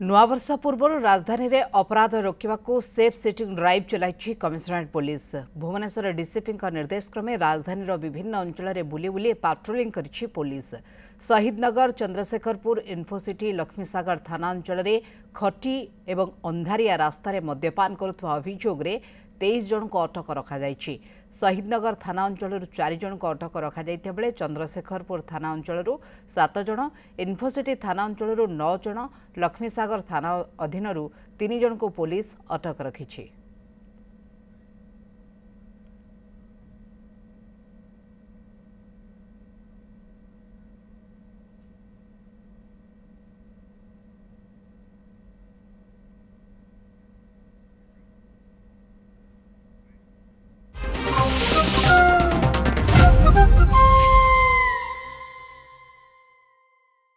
नुवार्ष पूर्व राजधानी राजधानीले अपराध रोकेको सेफ्स सिट ड्राइभ चलिन्छ कमिसनरेट प्लस भुवन निर्देश क्रमे राजधानी र विभिन्न अञ्चर बुल बुली पाट्रोलीङ गरिहीदनगर चन्द्रशेखरपुर इन्फोसिटी लक्ष्मीसँगर थाना अञ्चलले खटी अन्धारी रास्तार मद्यपान गर्छ তেইশ জনক অটক রখাযাইছি শহীদনগর থানা অঞ্চলর চারি জনক অটক রখাযাই বেড়ে চন্দ্রশেখরপুর থানা অঞ্চলর সাত জন ইনফোসিটি থানা অঞ্চলর নজন লক্ষ্মীসাগর থানা অধীনর তিন জনক পুলিশ অটক রখিছে